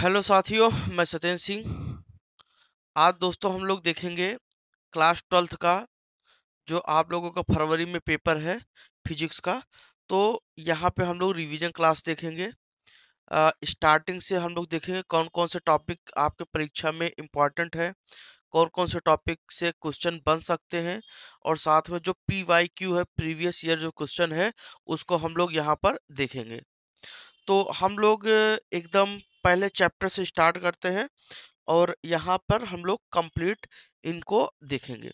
hello साथियों मैं सत्यन सिंह आज दोस्तों हम लोग देखेंगे क्लास ट्वेल्थ का जो आप लोगों का फरवरी में पेपर है फिजिक्स का तो यहाँ पे हम लोग रिवीजन क्लास देखेंगे स्टार्टिंग से हम लोग देखेंगे कौन कौन से टॉपिक आपके परीक्षा में इम्पॉर्टेंट है कौन कौन से टॉपिक से क्वेश्चन बन सकते हैं और साथ में जो पी वाई क्यू है प्रीवियस ईयर जो क्वेश्चन है उसको हम लोग यहाँ पर देखेंगे तो हम लोग एकदम पहले चैप्टर से स्टार्ट करते हैं और यहाँ पर हम लोग कंप्लीट इनको देखेंगे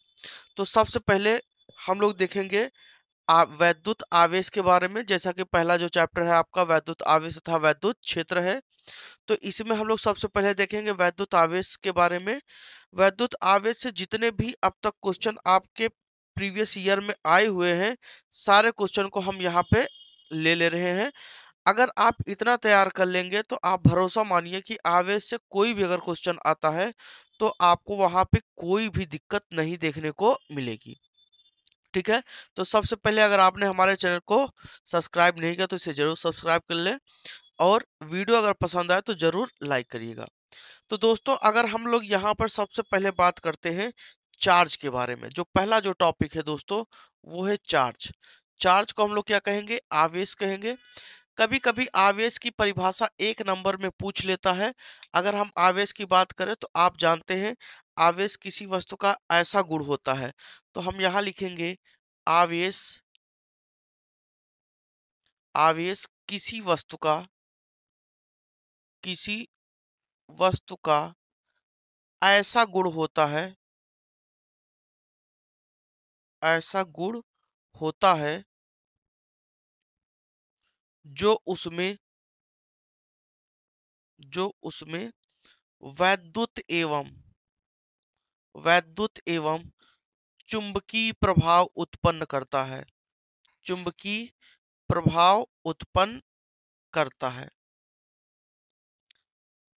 तो सबसे पहले हम लोग देखेंगे वैद्युत आवेश के बारे में जैसा कि पहला जो चैप्टर है आपका वैद्युत आवेश तथा वैद्युत क्षेत्र है तो इसमें हम लोग सबसे पहले देखेंगे वैद्युत आवेश के बारे में वैद्युत आवेश से जितने भी अब तक क्वेश्चन आपके प्रीवियस ईयर में आए हुए हैं सारे क्वेश्चन को हम यहाँ पे ले ले रहे हैं अगर आप इतना तैयार कर लेंगे तो आप भरोसा मानिए कि आवेश से कोई भी अगर क्वेश्चन आता है तो आपको वहां पे कोई भी दिक्कत नहीं देखने को मिलेगी ठीक है तो सबसे पहले अगर आपने हमारे चैनल को सब्सक्राइब नहीं किया तो इसे ज़रूर सब्सक्राइब कर लें और वीडियो अगर पसंद आए तो ज़रूर लाइक करिएगा तो दोस्तों अगर हम लोग यहाँ पर सबसे पहले बात करते हैं चार्ज के बारे में जो पहला जो टॉपिक है दोस्तों वो है चार्ज चार्ज को हम लोग क्या कहेंगे आवेश कहेंगे कभी कभी आवेश की परिभाषा एक नंबर में पूछ लेता है अगर हम आवेश की बात करें तो आप जानते हैं आवेश किसी वस्तु का ऐसा गुण होता है तो हम यहाँ लिखेंगे आवेश आवेश किसी वस्तु का किसी वस्तु का ऐसा गुण होता है ऐसा गुण होता है जो उसमें जो उसमें वैद्युत एवं वैद्युत एवं चुंबकीय प्रभाव उत्पन्न करता है चुंबकीय प्रभाव उत्पन्न करता है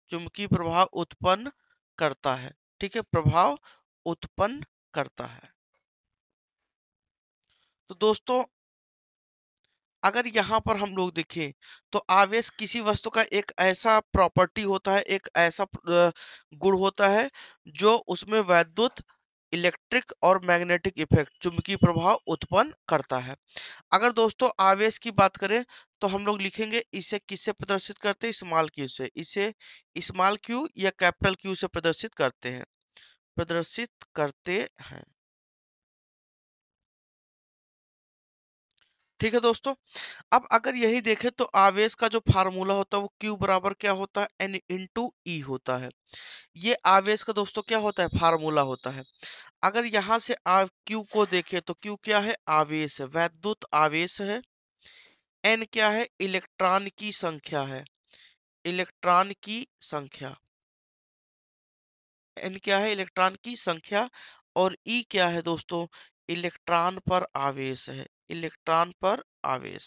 चुंबकीय प्रभाव उत्पन्न करता है ठीक है प्रभाव उत्पन्न करता है तो दोस्तों अगर यहाँ पर हम लोग देखें तो आवेश किसी वस्तु का एक ऐसा प्रॉपर्टी होता है एक ऐसा गुण होता है जो उसमें वैद्युत इलेक्ट्रिक और मैग्नेटिक इफेक्ट चुंबकीय प्रभाव उत्पन्न करता है अगर दोस्तों आवेश की बात करें तो हम लोग लिखेंगे इसे किससे प्रदर्शित करते हैं स्मॉल क्यू से इसे स्मॉल क्यू या कैपिटल क्यू से प्रदर्शित करते हैं प्रदर्शित करते हैं ठीक है दोस्तों अब अगर यही देखें तो आवेश का जो फार्मूला होता है वो क्यू बराबर क्या होता है एन टू ई होता है ये आवेश का दोस्तों क्या होता है फार्मूला होता है अगर यहाँ से क्यू को देखें तो क्यू क्या है आवेश है वैद्युत आवेश है एन क्या है इलेक्ट्रॉन की संख्या है इलेक्ट्रॉन की संख्या एन क्या है इलेक्ट्रॉन की संख्या और ई e क्या है दोस्तों इलेक्ट्रॉन पर आवेश है इलेक्ट्रॉन पर आवेश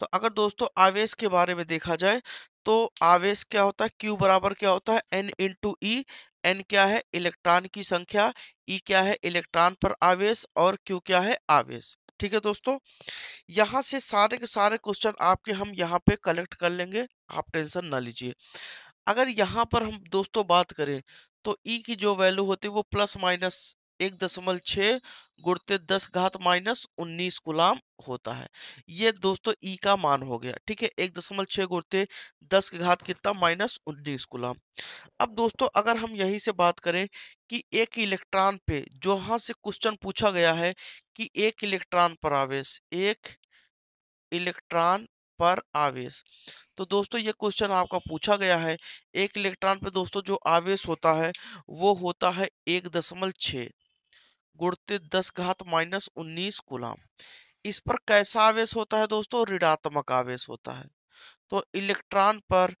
तो अगर दोस्तों आवेश के बारे में देखा जाए तो आवेश क्या होता है क्यू बराबर क्या होता है एन इंटू ई एन क्या है इलेक्ट्रॉन की संख्या ई e क्या है इलेक्ट्रॉन पर आवेश और क्यू क्या है आवेश ठीक है दोस्तों यहाँ से सारे के सारे क्वेश्चन आपके हम यहाँ पे कलेक्ट कर लेंगे आप टेंशन ना लीजिए अगर यहाँ पर हम दोस्तों बात करें तो ई e की जो वैल्यू होती है वो प्लस माइनस एक दशमलव छः गुड़ते दस घात माइनस उन्नीस गुलाम होता है ये दोस्तों ई e का मान हो गया ठीक है एक दशमलव छः गुड़ते दस घात कितना माइनस उन्नीस गुलाम अब दोस्तों अगर हम यहीं से बात करें कि एक इलेक्ट्रॉन पे जो यहाँ से क्वेश्चन पूछा गया है कि एक इलेक्ट्रॉन पर आवेश एक इलेक्ट्रॉन पर आवेश तो दोस्तों ये क्वेश्चन आपका पूछा गया है एक इलेक्ट्रॉन पे दोस्तों जो आवेश होता है वो होता है एक दशमलव छः गुड़ते दस घात माइनस उन्नीस गुलाम इस पर कैसा आवेश होता है दोस्तों ऋणात्मक आवेश होता है तो इलेक्ट्रॉन पर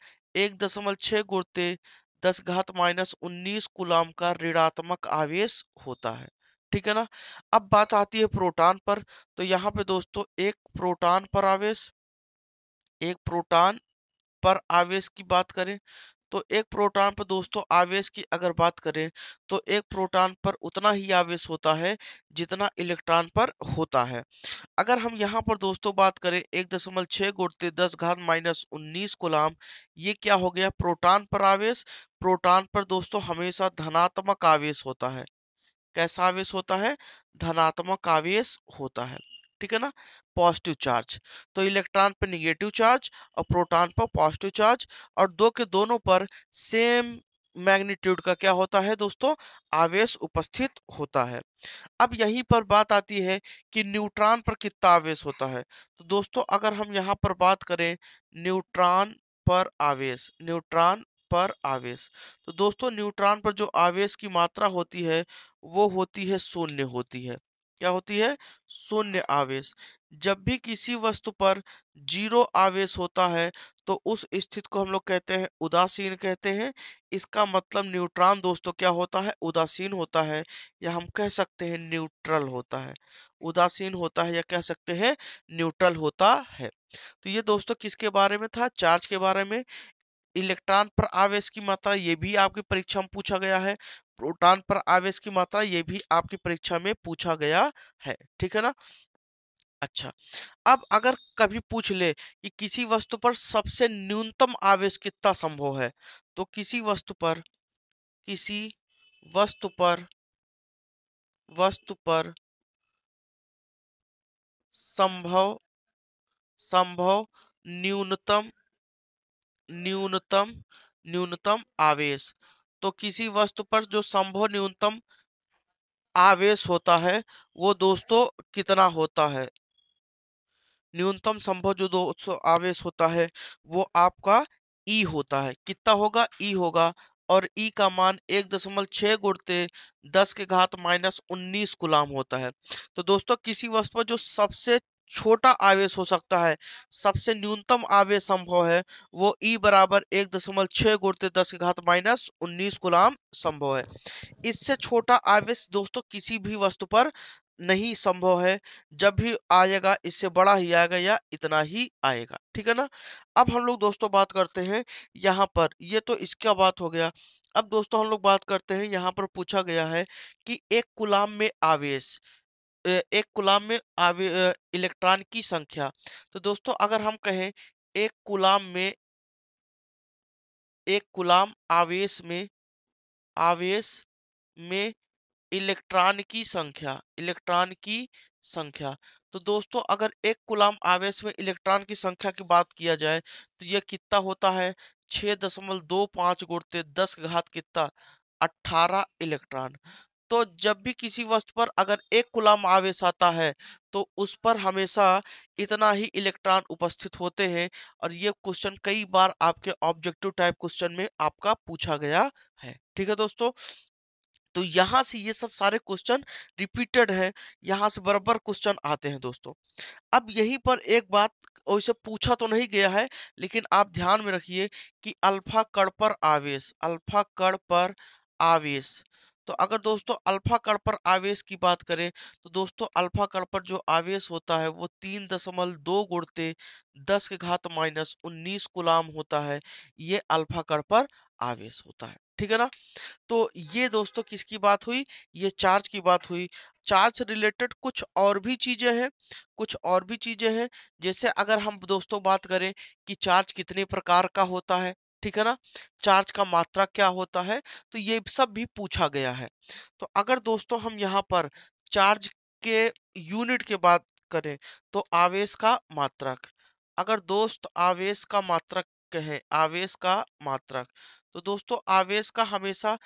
एक दशमलव छः गुड़ते दस घात माइनस उन्नीस गुलाम का ऋणात्मक आवेश होता है ठीक है ना अब बात आती है प्रोटॉन पर तो यहाँ पे दोस्तों एक प्रोटॉन पर आवेश एक प्रोटॉन पर आवेश की बात करें तो एक प्रोटॉन पर दोस्तों आवेश की अगर बात करें तो एक प्रोटॉन पर उतना ही आवेश होता है जितना इलेक्ट्रॉन पर होता है अगर हम यहाँ पर दोस्तों बात करें एक दशमलव छः गुड़ते दस घात माइनस उन्नीस गुलाम ये क्या हो गया प्रोटॉन पर आवेश प्रोटॉन पर दोस्तों हमेशा धनात्मक आवेश होता है कैसा आवेश होता है धनात्मक आवेश होता है ठीक है ना पॉजिटिव चार्ज तो इलेक्ट्रॉन पर निगेटिव चार्ज और प्रोटॉन पर पॉजिटिव चार्ज और दो के दोनों पर सेम मैग्नीट्यूड का क्या होता है दोस्तों आवेश उपस्थित होता है अब यहीं पर बात आती है कि न्यूट्रॉन पर कितना आवेश होता है तो दोस्तों अगर हम यहाँ पर बात करें न्यूट्रॉन पर आवेश न्यूट्रॉन पर आवेश तो दोस्तों न्यूट्रॉन पर जो आवेश की मात्रा होती है वो होती है शून्य होती है क्या होती है शून्य आवेश जब भी किसी वस्तु पर जीरो आवेश होता है तो उस स्थिति को हम लोग कहते हैं उदासीन कहते हैं इसका मतलब न्यूट्रॉन दोस्तों क्या होता है उदासीन होता है या हम कह सकते हैं न्यूट्रल होता है उदासीन होता है या कह सकते हैं न्यूट्रल होता है तो ये दोस्तों किसके बारे में था चार्ज के बारे में इलेक्ट्रॉन पर आवेश की मात्रा ये भी आपकी परीक्षा में पूछा गया है प्रोटॉन पर आवेश की मात्रा ये भी आपकी परीक्षा में पूछा गया है ठीक है ना अच्छा अब अगर कभी पूछ ले कि किसी वस्तु पर सबसे न्यूनतम आवेश कितना संभव है तो किसी वस्तु पर किसी वस्तु पर वस्तु पर संभव संभव न्यूनतम न्यूनतम न्यूनतम आवेश तो किसी वस्तु पर जो संभव न्यूनतम आवेश होता है वो दोस्तों कितना होता है न्यूनतम संभव जो दोस्तों आवेश होता है वो आपका ई e होता है कितना होगा ई e होगा और ई e का मान एक दशमलव छः गुड़ते दस के घात माइनस उन्नीस गुलाम होता है तो दोस्तों किसी वस्तु पर जो सबसे छोटा आवेश हो सकता है सबसे न्यूनतम आवेश संभव है वो E बराबर एक दशमलव छः गुड़ते दस की घात माइनस उन्नीस गुलाम संभव है इससे छोटा आवेश दोस्तों किसी भी वस्तु पर नहीं संभव है जब भी आएगा इससे बड़ा ही आएगा या इतना ही आएगा ठीक है ना अब हम लोग दोस्तों बात करते हैं यहाँ पर ये तो इसका बात हो गया अब दोस्तों हम लोग बात करते हैं यहाँ पर पूछा गया है कि एक गुलाम में आवेश एक गुलाम में आवे इलेक्ट्रॉन की संख्या तो दोस्तों अगर हम कहें एक गुलाम में एक गुलाम आवेश में आवेश में इलेक्ट्रॉन की संख्या इलेक्ट्रॉन की संख्या तो दोस्तों अगर एक गुलाम आवेश में इलेक्ट्रॉन की संख्या की बात किया जाए तो यह कितना होता है छः दशमलव दो पाँच गुड़ते दस घात कितना अट्ठारह इलेक्ट्रॉन तो जब भी किसी वस्तु पर अगर एक गुलाम आवेश आता है तो उस पर हमेशा इतना ही इलेक्ट्रॉन उपस्थित होते हैं और ये क्वेश्चन कई बार आपके ऑब्जेक्टिव टाइप क्वेश्चन में आपका पूछा गया है ठीक है दोस्तों तो यहाँ से ये सब सारे क्वेश्चन रिपीटेड हैं यहाँ से बराबर क्वेश्चन आते हैं दोस्तों अब यहीं पर एक बात वैसे पूछा तो नहीं गया है लेकिन आप ध्यान में रखिए कि अल्फा कण पर आवेश अल्फा कण पर आवेश तो अगर दोस्तों अल्फा कण पर आवेश की बात करें तो दोस्तों अल्फा कण पर जो आवेश होता है वो तीन दशमलव दो गुड़ते दस के घात माइनस उन्नीस गुलाम होता है ये अल्फा कण पर आवेश होता है ठीक है ना तो ये दोस्तों किसकी बात हुई ये चार्ज की बात हुई चार्ज से रिलेटेड कुछ और भी चीज़ें हैं कुछ और भी चीज़ें हैं जैसे अगर हम दोस्तों बात करें कि चार्ज कितने प्रकार का होता है ठीक है ना चार्ज का मात्रा क्या होता है तो ये सब भी पूछा गया है तो अगर दोस्तों हम यहाँ पर चार्ज के यूनिट के बात करें तो आवेश का मात्रक अगर दोस्त आवेश का मात्रक कहे आवेश का मात्रक तो दोस्तों आवेश का हमेशा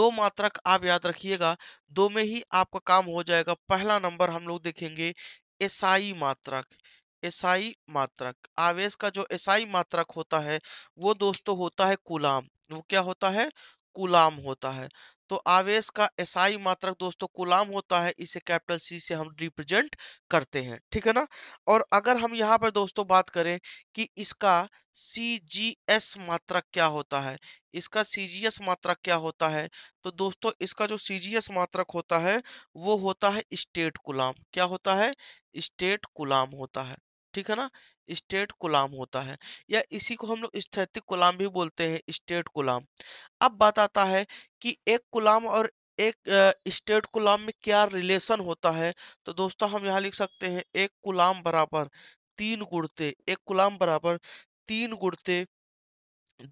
दो मात्रक आप याद रखिएगा दो में ही आपका काम हो जाएगा पहला नंबर हम लोग देखेंगे एसआई मात्रक ईसाई मात्रक आवेश का जो ईसाई मात्रक होता है वो दोस्तों होता है कुलाम वो क्या होता है कुलाम होता है तो आवेश का एसआई मात्रक दोस्तों कुलाम होता है इसे कैपिटल सी से हम रिप्रेजेंट करते हैं ठीक है ना और अगर हम यहाँ पर दोस्तों बात करें कि इसका सी जी एस मात्रक क्या होता है इसका सी जी एस मात्रक क्या होता है तो दोस्तों इसका जो सी जी एस मात्रक होता है वो होता है स्टेट कुलाम क्या होता है स्टेट कुलाम होता है ठीक है ना स्टेट गुलाम होता है या इसी को हम लोग स्थैतिक गुलाम भी बोलते हैं स्टेट गुलाम अब बात आता है कि एक गुलाम और एक स्टेट गुलाम में क्या रिलेशन होता है तो दोस्तों हम यहाँ लिख सकते हैं एक गुलाम बराबर तीन गुड़ते एक गुलाम बराबर तीन गुड़ते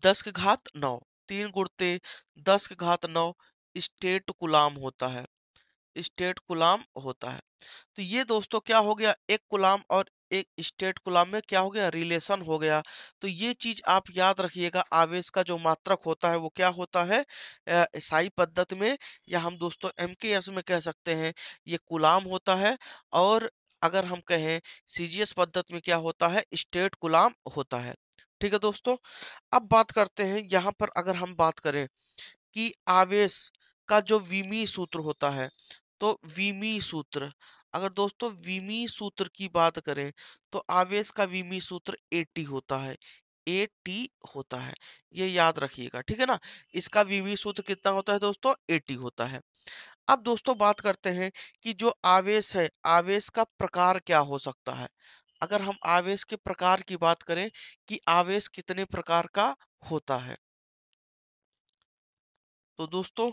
दस के घात नौ तीन गुड़ते दस के घात नौ स्टेट गुलाम होता है स्टेट गुलाम होता है तो ये दोस्तों क्या हो गया एक गुलाम और एक स्टेट गुलाम में क्या हो गया रिलेशन हो गया तो ये चीज आप याद रखिएगा आवेश का जो मात्रक होता है वो क्या होता है ईसाई पद्धत में या हम दोस्तों एम के एस में कह सकते हैं ये गुलाम होता है और अगर हम कहें सी जी एस पद्धत में क्या होता है स्टेट गुलाम होता है ठीक है दोस्तों अब बात करते हैं यहाँ पर अगर हम बात करें कि आवेश का जो विमी सूत्र होता है तो विमी सूत्र अगर दोस्तों विमी सूत्र की बात करें तो आवेश का विमी सूत्र एटी होता है ए टी होता है ये याद रखिएगा ठीक है ना इसका विमी सूत्र कितना होता है दोस्तों ए टी होता है अब दोस्तों बात करते हैं कि जो आवेश है आवेश का प्रकार क्या हो सकता है अगर हम आवेश के प्रकार की बात करें कि आवेश कितने प्रकार का होता है तो दोस्तों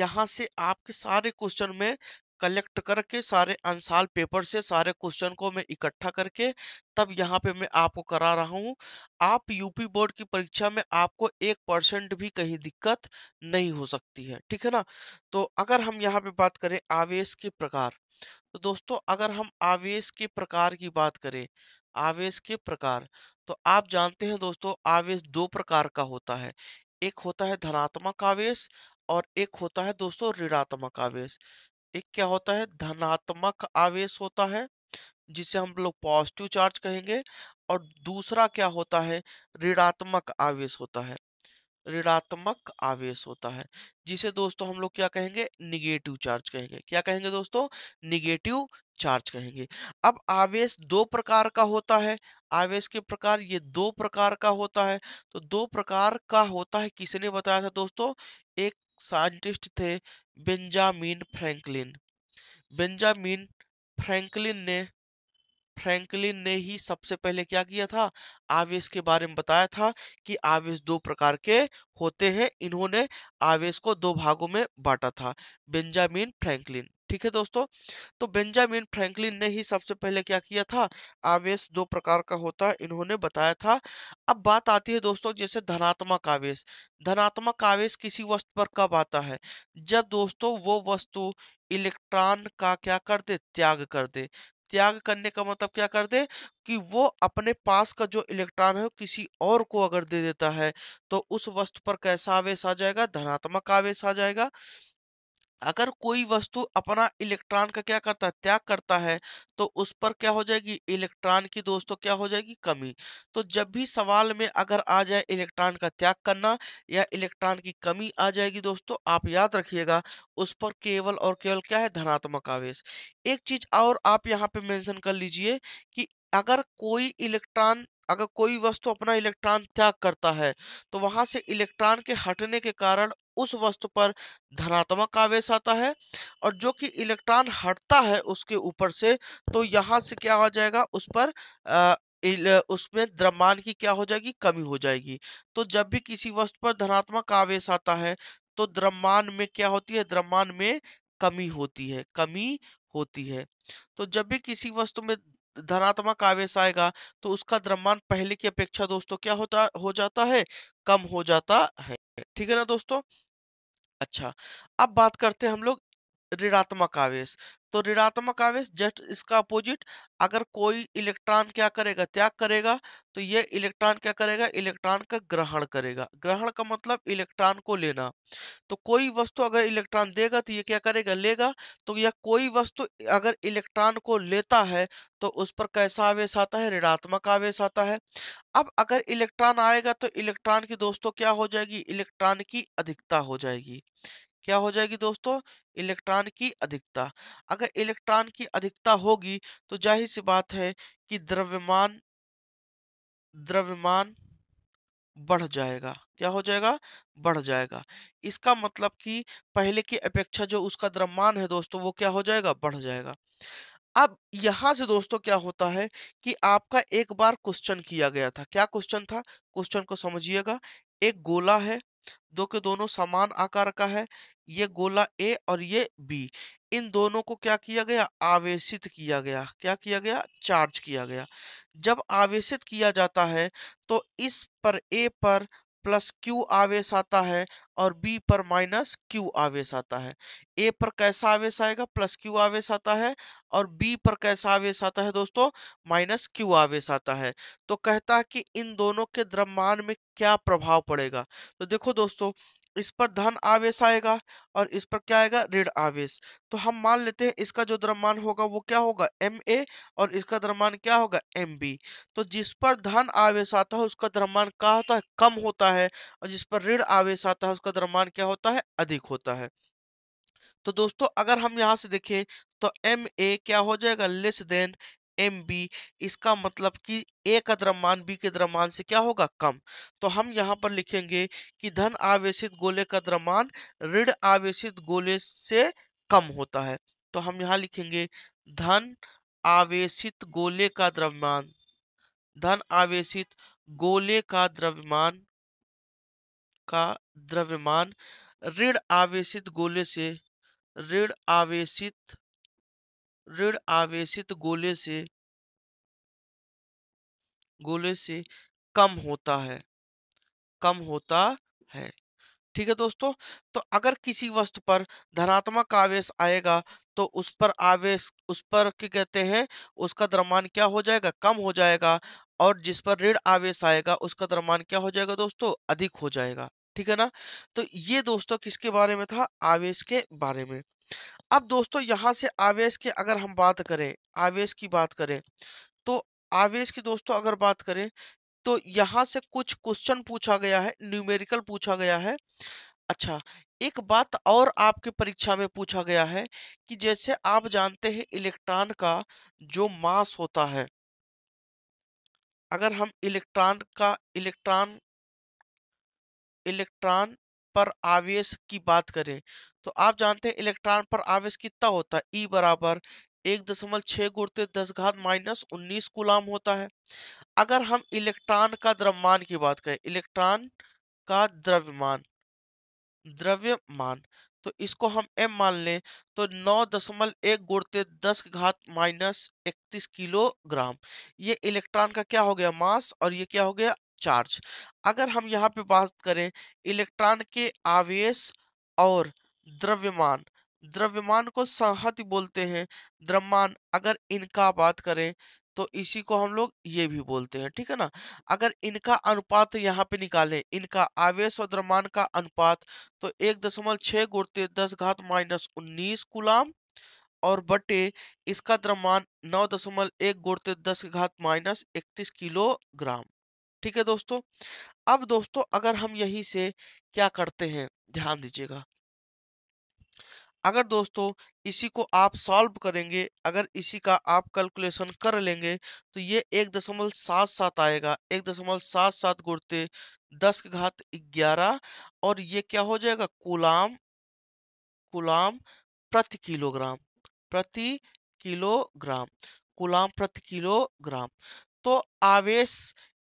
यहां से आपके सारे क्वेश्चन में कलेक्ट करके सारे अनसाल पेपर से सारे क्वेश्चन को मैं इकट्ठा करके तब यहाँ पे मैं आपको करा रहा हूँ आप यूपी बोर्ड की परीक्षा में आपको एक परसेंट भी कहीं दिक्कत नहीं हो सकती है ठीक है ना तो अगर हम यहाँ पे बात करें आवेश के प्रकार तो दोस्तों अगर हम आवेश के प्रकार की बात करें आवेश के प्रकार तो आप जानते हैं दोस्तों आवेश दो प्रकार का होता है एक होता है धनात्मक आवेश और एक होता है दोस्तों ऋणात्मक आवेश एक क्या होता है धनात्मक आवेश होता है जिसे हम लोग पॉजिटिव चार्ज कहेंगे और दूसरा क्या होता है ऋणात्मक आवेश होता है ऋणात्मक आवेश होता है जिसे दोस्तों हम लोग क्या कहेंगे निगेटिव चार्ज कहेंगे क्या कहेंगे दोस्तों निगेटिव चार्ज कहेंगे अब आवेश दो प्रकार का होता है आवेश के प्रकार ये दो प्रकार का होता है तो दो प्रकार का होता है किसने बताया था दोस्तों एक साइंटिस्ट थे बेंजामिन फ्रैंकलिन बेंजामिन फ्रैंकलिन ने फ्रैंकलिन ने ही सबसे पहले क्या किया था आवेश के बारे में बताया था कि आवेश दो प्रकार के होते हैं इन्होंने आवेश को दो भागों में बांटा था बेंजामिन फ्रैंकलिन ठीक है दोस्तों तो बेंजामिन फ्रैंकलिन ने ही सबसे पहले क्या किया था आवेश दो प्रकार का होता है इन्होंने बताया था अब बात आती है दोस्तों जैसे धनात्मक आवेश धनात्मक आवेश किसी वस्तु पर कब आता है जब दोस्तों वो वस्तु इलेक्ट्रॉन का क्या कर दे त्याग कर दे त्याग करने का मतलब क्या कर दे कि वो अपने पास का जो इलेक्ट्रॉन है किसी और को अगर दे देता है तो उस वस्तु पर कैसा आवेश आ जाएगा धनात्मक आवेश आ जाएगा अगर कोई वस्तु अपना इलेक्ट्रॉन का क्या करता है त्याग करता है तो उस पर क्या हो जाएगी इलेक्ट्रॉन की दोस्तों क्या हो जाएगी कमी तो जब भी सवाल में अगर आ जाए इलेक्ट्रॉन का त्याग करना या इलेक्ट्रॉन की कमी आ जाएगी दोस्तों आप याद रखिएगा उस पर केवल और केवल क्या है धनात्मक आवेश एक चीज और आप यहाँ पे मैंशन कर लीजिए कि अगर कोई इलेक्ट्रॉन अगर कोई वस्तु अपना इलेक्ट्रॉन त्याग करता है तो वहां से इलेक्ट्रॉन के हटने के कारण उस वस्तु पर धनात्मक आवेश आता है और जो कि इलेक्ट्रॉन हटता है उसके ऊपर से तो यहाँ से क्या हो जाएगा उस पर आ, उसमें द्रव्यमान की क्या हो जाएगी कमी हो जाएगी तो जब भी किसी वस्तु पर धनात्मक आवेश आता है तो द्रव्यमान में क्या होती है द्रव्यमान में कमी होती है कमी होती है तो जब भी किसी वस्तु में धनात्मक आवेश आएगा तो उसका द्रव्यमान पहले की अपेक्षा दोस्तों क्या होता हो जाता है कम हो जाता है ठीक है ना दोस्तों अच्छा अब बात करते हैं हम लोग ऋणात्मक आवेश तो ऋणात्मक आवेश जस्ट इसका अपोजिट अगर कोई इलेक्ट्रॉन क्या करेगा त्याग करेगा तो ये इलेक्ट्रॉन क्या करेगा इलेक्ट्रॉन का ग्रहण करेगा ग्रहण का मतलब इलेक्ट्रॉन को लेना तो कोई वस्तु अगर इलेक्ट्रॉन देगा तो ये क्या करेगा लेगा तो यह कोई वस्तु अगर इलेक्ट्रॉन को लेता है तो उस पर कैसा आवेश आता है ऋणात्मक आवेश आता है अब अगर इलेक्ट्रॉन आएगा तो इलेक्ट्रॉन की दोस्तों क्या हो जाएगी इलेक्ट्रॉन की अधिकता हो जाएगी क्या हो जाएगी दोस्तों इलेक्ट्रॉन की अधिकता अगर इलेक्ट्रॉन की अधिकता होगी तो जाहिर सी बात है कि द्रव्यमान द्रव्यमान बढ़ जाएगा क्या हो जाएगा बढ़ जाएगा इसका मतलब कि पहले की अपेक्षा जो उसका द्रव्यमान है दोस्तों वो क्या हो जाएगा बढ़ जाएगा अब यहां से दोस्तों क्या होता है कि आपका एक बार क्वेश्चन किया गया था क्या क्वेश्चन था क्वेश्चन को समझिएगा एक गोला है दो के दोनों समान आकार का है ये गोला ए और ये बी इन दोनों को क्या किया गया आवेशित किया गया क्या किया गया चार्ज किया गया जब आवेशित किया जाता है तो इस पर ए पर प्लस क्यू आवेश आता है और बी पर माइनस क्यू आवेश आता है ए पर कैसा आवेश आएगा प्लस क्यू आवेश आता है और बी पर कैसा आवेश आता है दोस्तों माइनस क्यू आवेश आता है तो कहता है कि इन दोनों के द्रव्यमान में क्या प्रभाव पड़ेगा तो देखो दोस्तों इस पर धन आवेश आएगा और इस पर क्या आएगा ऋण आवेश तो हम मान लेते हैं इसका जो द्रव्यमान होगा वो क्या होगा एम ए और इसका द्रव्यमान क्या होगा एम बी तो जिस पर धन आवेश आता है उसका द्रव्यमान क्या होता है कम होता है और जिस पर ऋण आवेश आता है उसका द्रव्यमान क्या होता है अधिक होता है तो दोस्तों अगर हम यहाँ से देखें तो एम ए क्या हो जाएगा लेस देन एम बी इसका मतलब कि ए का द्रव्यमान बी के द्रव्यमान से क्या होगा कम तो हम यहाँ पर लिखेंगे कि धन आवेशित गोले का द्रव्यमान ऋण आवेशित गोले से कम होता है तो हम यहाँ लिखेंगे धन आवेशित गोले का द्रव्यमान धन आवेशित गोले का द्रव्यमान का द्रव्यमान ऋण आवेशित गोले से ऋण आवेशित ऋण आवेशित गोले से गोले से कम होता है कम होता है ठीक है दोस्तों तो अगर किसी वस्तु पर धनात्मक आवेश आएगा तो उस पर आवेश उस पर क्या कहते हैं उसका द्रमान क्या हो जाएगा कम हो जाएगा और जिस पर ऋण आवेश आएगा उसका द्रमान क्या हो जाएगा दोस्तों अधिक हो जाएगा ठीक है ना तो ये दोस्तों किसके बारे में था आवेश के बारे में अब दोस्तों यहाँ से आवेश की अगर हम बात करें आवेश की बात करें तो आवेश की दोस्तों अगर बात करें तो यहाँ से कुछ क्वेश्चन पूछा गया है न्यूमेरिकल पूछा गया है अच्छा एक बात और आपके परीक्षा में पूछा गया है कि जैसे आप जानते हैं इलेक्ट्रॉन का जो मास होता है अगर हम इलेक्ट्रॉन का इलेक्ट्रॉन इलेक्ट्रॉन पर आवेश की बात करें तो आप जानते हैं इलेक्ट्रॉन पर आवेश कितना होता है ई e बराबर एक दशमलव छः गुड़ते दस घात माइनस उन्नीस गुलाम होता है अगर हम इलेक्ट्रॉन का द्रव्यमान की बात करें इलेक्ट्रॉन का द्रव्यमान द्रव्यमान तो इसको हम एम मान लें तो नौ दशमलव एक गुड़ते दस घात माइनस इकतीस किलोग्राम ये इलेक्ट्रॉन का क्या हो गया मास और ये क्या हो गया चार्ज अगर हम यहाँ पे बात करें इलेक्ट्रॉन के आवेश और द्रव्यमान द्रव्यमान को संहति बोलते हैं द्रव्यमान अगर इनका बात करें तो इसी को हम लोग ये भी बोलते हैं ठीक है ना अगर इनका अनुपात यहाँ पे निकालें इनका आवेश और द्रव्यमान का अनुपात तो एक दशमलव छः गुड़ते दस घात माइनस उन्नीस गुलाम और बटे इसका द्रव्यमान नौ दशमलव एक गुड़ते दस घात माइनस इकतीस किलोग्राम ठीक है दोस्तों अब दोस्तों अगर हम यही से क्या करते हैं ध्यान दीजिएगा अगर दोस्तों इसी को आप सॉल्व करेंगे अगर इसी का आप कैलकुलेशन कर लेंगे तो ये एक दशमलव सात सात आएगा एक दशमलव सात सात गुड़ते दस के घात ग्यारह और ये क्या हो जाएगा गुलाम गुलाम प्रति किलोग्राम प्रति किलोग्राम गुलाम प्रति किलोग्राम दोस्तों आवेश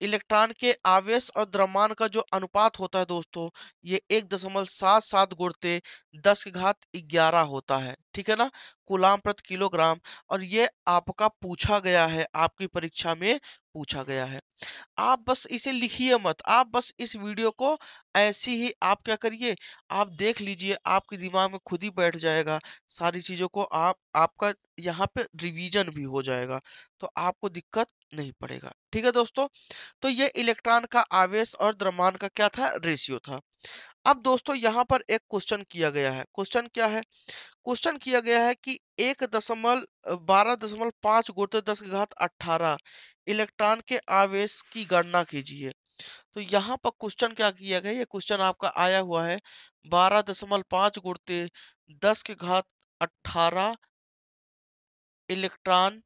इलेक्ट्रॉन के आवेश और द्रव्यमान का जो अनुपात होता है दोस्तों ये एक दशमलव सात सात गुड़ते दस घात ग्यारह होता है ठीक है ना कुलाम प्रति किलोग्राम और ये आपका पूछा गया है आपकी परीक्षा में पूछा गया है आप बस इसे लिखिए मत आप बस इस वीडियो को ऐसी ही आप क्या करिए आप देख लीजिए आपके दिमाग में खुद ही बैठ जाएगा सारी चीज़ों को आप आपका यहाँ पे रिवीजन भी हो जाएगा तो आपको दिक्कत नहीं पड़ेगा ठीक है दोस्तों तो ये इलेक्ट्रॉन का आवेश और द्रव्यमान का क्या था रेशियो था अब दोस्तों यहाँ पर एक क्वेश्चन किया गया है क्वेश्चन क्या है क्वेश्चन किया गया है कि एक दशमल बारह दशमलव पाँच गुटे दस घात अट्ठारह इलेक्ट्रॉन के आवेश की गणना कीजिए तो यहाँ पर क्वेश्चन क्या किया गया ये क्वेश्चन आपका आया हुआ है बारह दशमलव पाँच गोटे दस के घात अट्ठारह इलेक्ट्रॉन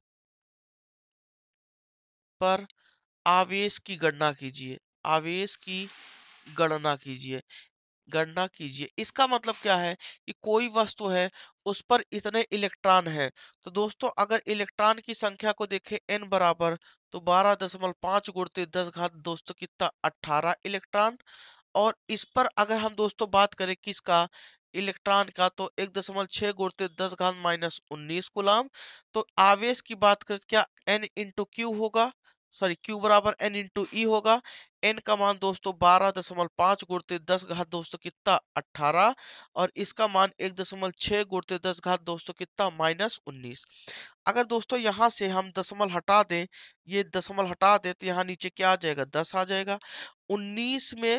पर आवेश की गणना कीजिए आवेश की गणना कीजिए गणना कीजिए इसका मतलब क्या है कि कोई वस्तु है उस पर इतने इलेक्ट्रॉन है तो दोस्तों अगर इलेक्ट्रॉन की संख्या को देखें एन बराबर तो बारह दशमलव पाँच गुड़ते दस घात दोस्तों कितना अट्ठारह इलेक्ट्रॉन और इस पर अगर हम दोस्तों बात करें किसका इलेक्ट्रॉन का तो एक दशमलव छः गुड़ते दस घात माइनस उन्नीस गुलाम तो आवेश की बात करें क्या एन इंटू क्यू होगा सॉरी क्यू बराबर एन इंटू ई होगा एन का मान दोस्तों बारह दशमलव पांच गुड़ते दस घात दोस्तों कितना अट्ठारह और इसका मान एक दशमलव छह गुड़ते दस घात दोस्तों कितना माइनस उन्नीस अगर दोस्तों यहां से हम दशमलव हटा दें ये दशमलव हटा दें तो यहाँ नीचे क्या आ जाएगा दस आ जाएगा उन्नीस में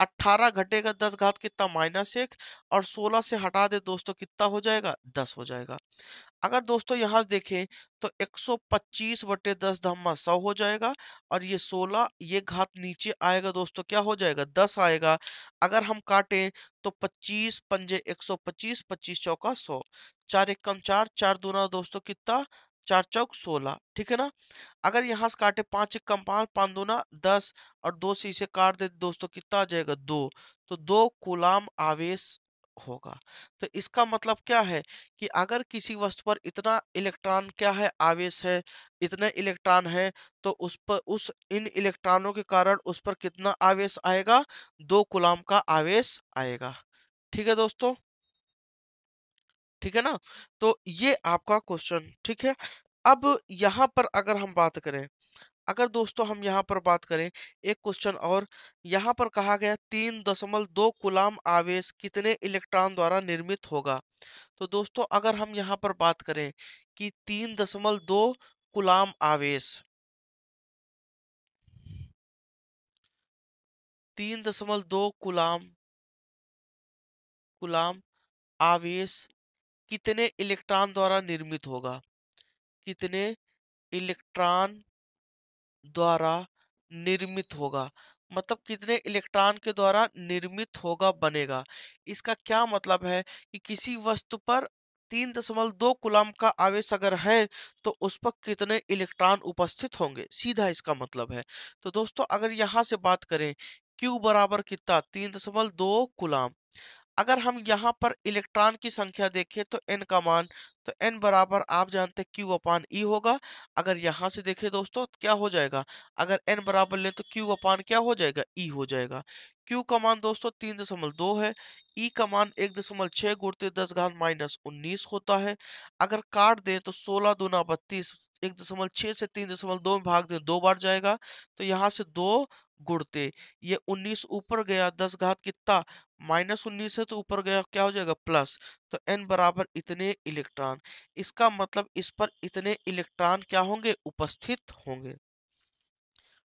18 घटेगा 10 घात कितना माइनस एक और 16 से हटा दे दोस्तों कितना हो जाएगा 10 हो जाएगा अगर दोस्तों यहाँ देखें तो 125 बटे दस धम्मा सौ हो जाएगा और ये 16 ये घात नीचे आएगा दोस्तों क्या हो जाएगा 10 आएगा अगर हम काटें तो 25 पंजे 125 25 चौका सौ चार एक कम चार चार दूना दोस्तों कितना चार चौक सोलह ठीक है ना अगर यहाँ से काटे पाँच एक कम पाँच पाँच दो ना दस और दो से इसे काट दे दोस्तों कितना आ जाएगा दो तो दो गुलाम आवेश होगा तो इसका मतलब क्या है कि अगर किसी वस्तु पर इतना इलेक्ट्रॉन क्या है आवेश है इतने इलेक्ट्रॉन है तो उस पर उस इन इलेक्ट्रॉनों के कारण उस पर कितना आवेश आएगा दो गुलाम का आवेश आएगा ठीक है दोस्तों ठीक है ना तो ये आपका क्वेश्चन ठीक है अब यहाँ पर अगर हम बात करें अगर दोस्तों हम यहाँ पर बात करें एक क्वेश्चन और यहाँ पर कहा गया तीन दशमलव दो गुलाम आवेश कितने इलेक्ट्रॉन द्वारा निर्मित होगा तो दोस्तों अगर हम यहाँ पर बात करें कि तीन दशमलव दो गुलाम आवेश तीन दशमलव दो गुलाम गुलाम आवेश कितने इलेक्ट्रॉन द्वारा निर्मित होगा कितने इलेक्ट्रॉन द्वारा निर्मित होगा मतलब कितने इलेक्ट्रॉन के द्वारा निर्मित होगा बनेगा इसका क्या मतलब है कि किसी वस्तु पर तीन दशमलव दो कुलम का आवेश अगर है तो उस पर कितने इलेक्ट्रॉन उपस्थित होंगे सीधा इसका मतलब है तो दोस्तों अगर यहाँ से बात करें क्यू बराबर कितना तीन दशमलव दो कुलाम अगर हम यहाँ पर इलेक्ट्रॉन की संख्या देखें तो एन का मान तो एन बराबर आप जानते हैं क्यू अपान ई होगा अगर यहाँ से देखें दोस्तों क्या हो जाएगा अगर एन बराबर लें तो क्यू अपान क्या हो जाएगा ई e हो जाएगा क्यू का मान दोस्तों तीन दशमलव दो है ई e का मान एक दशमलव छः गुड़ते दस घात माइनस उन्नीस होता है अगर काट दें तो सोलह दूना बत्तीस एक दशमलव छः से तीन दशमलव दो में भाग दें दो बार जाएगा तो यहाँ से दो गुड़ते ये 19 ऊपर गया 10 घात कितना माइनस उन्नीस है तो ऊपर गया क्या हो जाएगा प्लस तो एन बराबर इतने इलेक्ट्रॉन इसका मतलब इस पर इतने इलेक्ट्रॉन क्या होंगे उपस्थित होंगे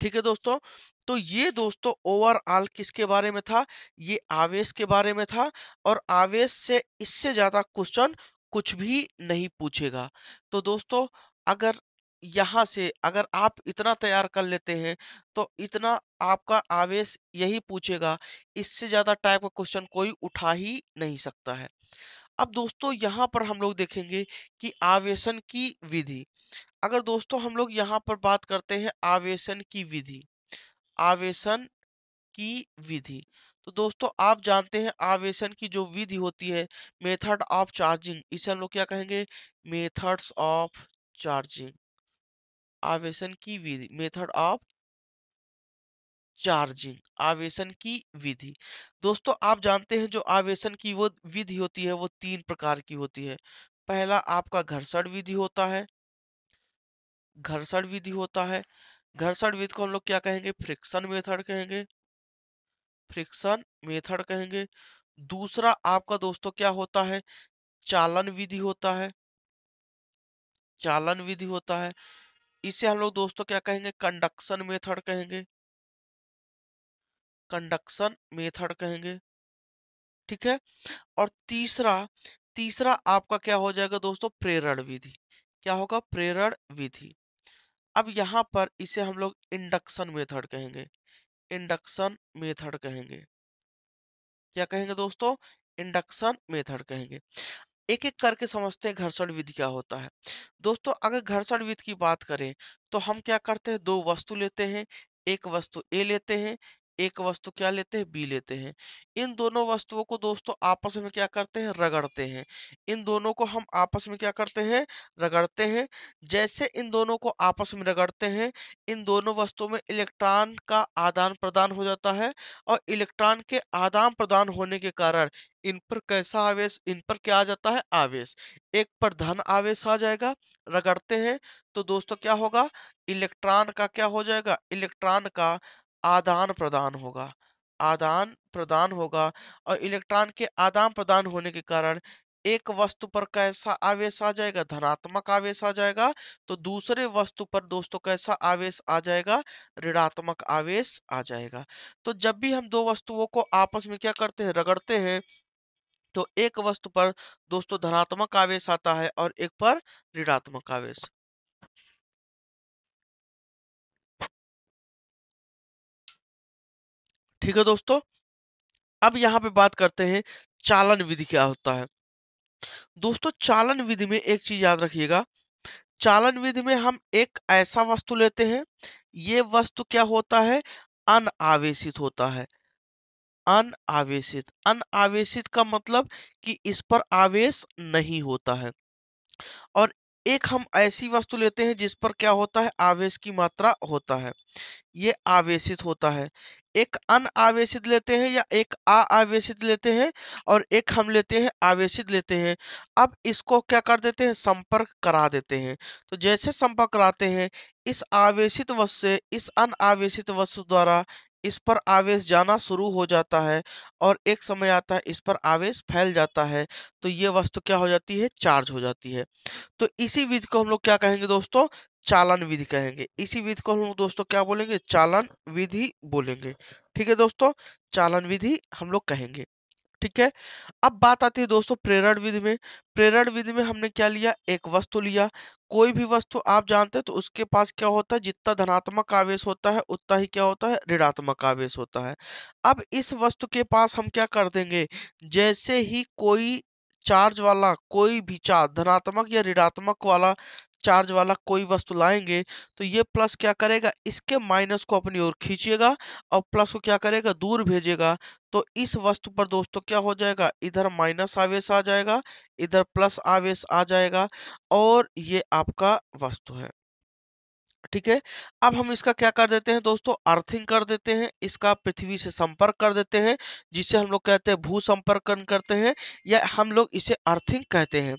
ठीक है दोस्तों तो ये दोस्तों ओवरऑल किसके बारे में था ये आवेश के बारे में था और आवेश से इससे ज़्यादा क्वेश्चन कुछ भी नहीं पूछेगा तो दोस्तों अगर यहाँ से अगर आप इतना तैयार कर लेते हैं तो इतना आपका आवेश यही पूछेगा इससे ज़्यादा टाइप का क्वेश्चन कोई उठा ही नहीं सकता है अब दोस्तों यहाँ पर हम लोग देखेंगे कि आवेशन की विधि अगर दोस्तों हम लोग यहाँ पर बात करते हैं आवेशन की विधि आवेशन की विधि तो दोस्तों आप जानते हैं आवेशन की जो विधि होती है मेथड ऑफ चार्जिंग इसे हम लोग क्या कहेंगे मेथड्स ऑफ चार्जिंग आवेशन की विधि मेथड ऑफ चार्जिंग आवेशन की विधि दोस्तों आप जानते हैं जो आवेशन की वो विधि होती है वो तीन प्रकार की होती है पहला आपका घर्षण विधि होता है घर्षण विधि होता है घर्षण विधि को हम लोग क्या कहेंगे फ्रिक्शन मेथड कहेंगे फ्रिक्शन मेथड कहेंगे दूसरा आपका दोस्तों क्या होता है चालन विधि होता है चालन विधि होता है इसे हम लोग दोस्तों क्या कहेंगे कंडक्शन मेथड कहेंगे कंडक्शन मेथड कहेंगे ठीक है और तीसरा तीसरा आपका क्या हो जाएगा दोस्तों प्रेरण विधि क्या होगा प्रेरण विधि अब यहां पर इसे हम लोग इंडक्शन मेथड कहेंगे इंडक्शन मेथड कहेंगे क्या कहेंगे दोस्तों इंडक्शन मेथड कहेंगे एक एक करके समझते हैं घर्षण विधि क्या होता है दोस्तों अगर घर्षण विधि की बात करें तो हम क्या करते हैं दो वस्तु लेते हैं एक वस्तु ए लेते हैं एक वस्तु क्या लेते हैं बी लेते हैं इन दोनों वस्तुओं को दोस्तों आपस में क्या करते हैं रगड़ते हैं इन दोनों को हम आपस में क्या करते हैं रगड़ते हैं जैसे इन दोनों को आपस में रगड़ते हैं इन दोनों वस्तुओं में इलेक्ट्रॉन का आदान प्रदान हो जाता है और इलेक्ट्रॉन के आदान प्रदान होने के कारण इन पर कैसा आवेश इन पर क्या आ जाता है आवेश एक पर धन आवेश आ जाएगा रगड़ते हैं तो दोस्तों क्या होगा इलेक्ट्रॉन का क्या हो जाएगा इलेक्ट्रॉन का आदान प्रदान होगा आदान प्रदान होगा और इलेक्ट्रॉन के आदान प्रदान होने के कारण एक वस्तु पर कैसा आवेश आ जाएगा धनात्मक आवेश आ जाएगा तो दूसरे वस्तु पर दोस्तों कैसा आवेश आ जाएगा ऋणात्मक आवेश आ जाएगा तो जब भी हम दो वस्तुओं को आपस में क्या करते हैं रगड़ते हैं तो एक वस्तु पर दोस्तों धनात्मक आवेश आता है और एक पर ऋणात्मक आवेश ठीक है दोस्तों अब यहाँ पे बात करते हैं चालन विधि क्या होता है दोस्तों चालन विधि में एक चीज याद रखिएगा चालन विधि में हम एक ऐसा वस्तु लेते हैं ये वस्तु क्या होता है अनावेशित होता है अनावेशित अनावेशित का मतलब कि इस पर आवेश नहीं होता है और एक हम ऐसी वस्तु लेते हैं जिस पर क्या होता है आवेश की मात्रा होता है ये आवेशित होता है एक अन आवेशित लेते हैं या एक आ आवेशित लेते हैं और एक हम लेते हैं आवेशित लेते हैं अब इसको क्या कर देते हैं संपर्क करा देते हैं तो जैसे संपर्क कराते हैं इस आवेशित वस्तु से इस अन आवेशित वस्तु द्वारा इस पर आवेश जाना शुरू हो जाता है और एक समय आता है इस पर आवेश फैल जाता है तो ये वस्तु क्या हो जाती है चार्ज हो जाती है तो इसी विधि को हम लोग क्या कहेंगे दोस्तों चालन विधि कहेंगे इसी विधि को हम लोग दोस्तों क्या बोलेंगे चालन विधि बोलेंगे ठीक है दोस्तों चालन विधि हम लोग कहेंगे ठीक है अब बात आती है दोस्तों प्रेरण विधि में प्रेरण विधि में हमने क्या लिया एक वस्तु लिया कोई भी वस्तु आप जानते हैं तो उसके पास क्या होता है जितना धनात्मक आवेश होता है उतना ही क्या होता है ऋणात्मक आवेश होता है अब इस वस्तु के पास हम क्या कर देंगे जैसे ही कोई चार्ज वाला कोई भी चार्ज धनात्मक या ऋणात्मक वाला चार्ज वाला कोई वस्तु लाएंगे तो ये प्लस क्या करेगा इसके माइनस को अपनी ओर खींचिएगा और प्लस को क्या करेगा दूर भेजेगा तो इस वस्तु पर दोस्तों क्या हो जाएगा इधर माइनस आवेश आ जाएगा इधर प्लस आवेश आ जाएगा और ये आपका वस्तु है ठीक है अब हम इसका क्या कर देते हैं दोस्तों अर्थिंग कर देते हैं इसका पृथ्वी से संपर्क कर देते हैं जिसे हम लोग कहते हैं भू संपर्कन करते हैं या हम लोग इसे अर्थिंग कहते हैं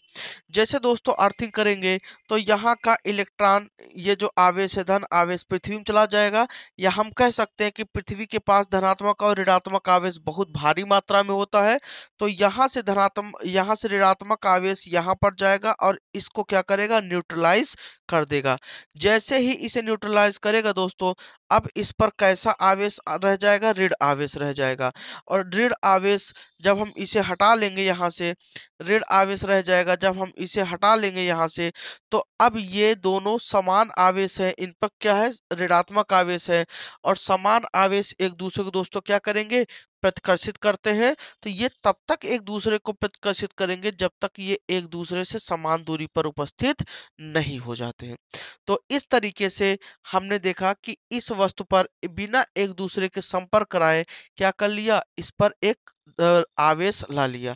जैसे दोस्तों अर्थिंग करेंगे तो यहाँ का इलेक्ट्रॉन ये जो आवेश है धन आवेश पृथ्वी में चला जाएगा या हम कह सकते हैं कि पृथ्वी के पास धनात्मक और ऋणात्मक आवेश बहुत भारी मात्रा में होता है तो यहाँ से धनात्मक यहाँ से ऋणात्मक आवेश यहाँ पर जाएगा और इसको क्या करेगा न्यूट्रलाइज कर देगा जैसे ही इसे न्यूट्रलाइज करेगा दोस्तों अब इस पर कैसा आवेश रह जाएगा ऋण आवेश रह जाएगा और ऋण आवेश जब हम इसे हटा लेंगे यहाँ से ऋण आवेश रह जाएगा जब हम इसे हटा लेंगे यहाँ से तो अब ये दोनों समान आवेश है इन पर क्या है ऋणात्मक आवेश है और समान आवेश एक दूसरे को दोस्तों क्या करेंगे प्रतिकर्षित करते हैं तो ये तब तक एक दूसरे को प्रतिकर्षित करेंगे जब तक ये एक दूसरे से समान दूरी पर उपस्थित नहीं हो जाते हैं तो इस तरीके से हमने देखा कि इस वस्तु पर बिना एक दूसरे के संपर्क कराए क्या कर लिया इस पर एक आवेश ला लिया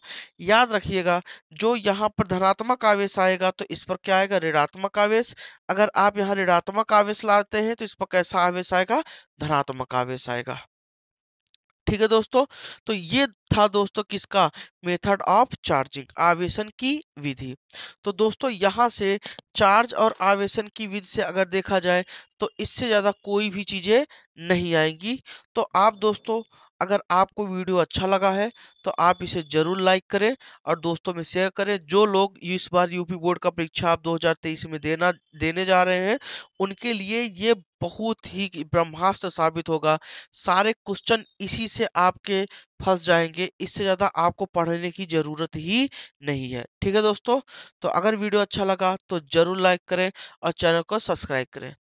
याद रखिएगा जो यहाँ पर धनात्मक आवेश आएगा तो इस पर क्या आएगा ऋणात्मक आवेश अगर आप यहाँ ऋणात्मक आवेश लाते हैं तो इस पर कैसा आवेश आएगा धनात्मक आवेश आएगा ठीक है दोस्तों तो ये था दोस्तों किसका मेथड ऑफ चार्जिंग आवेशन की विधि तो दोस्तों यहाँ से चार्ज और आवेशन की विधि से अगर देखा जाए तो इससे ज़्यादा कोई भी चीज़ें नहीं आएंगी तो आप दोस्तों अगर आपको वीडियो अच्छा लगा है तो आप इसे ज़रूर लाइक करें और दोस्तों में शेयर करें जो लोग इस बार यूपी बोर्ड का परीक्षा आप 2023 में देना देने जा रहे हैं उनके लिए ये बहुत ही ब्रह्मास्त्र साबित होगा सारे क्वेश्चन इसी से आपके फंस जाएंगे इससे ज़्यादा आपको पढ़ने की ज़रूरत ही नहीं है ठीक है दोस्तों तो अगर वीडियो अच्छा लगा तो ज़रूर लाइक करें और चैनल को सब्सक्राइब करें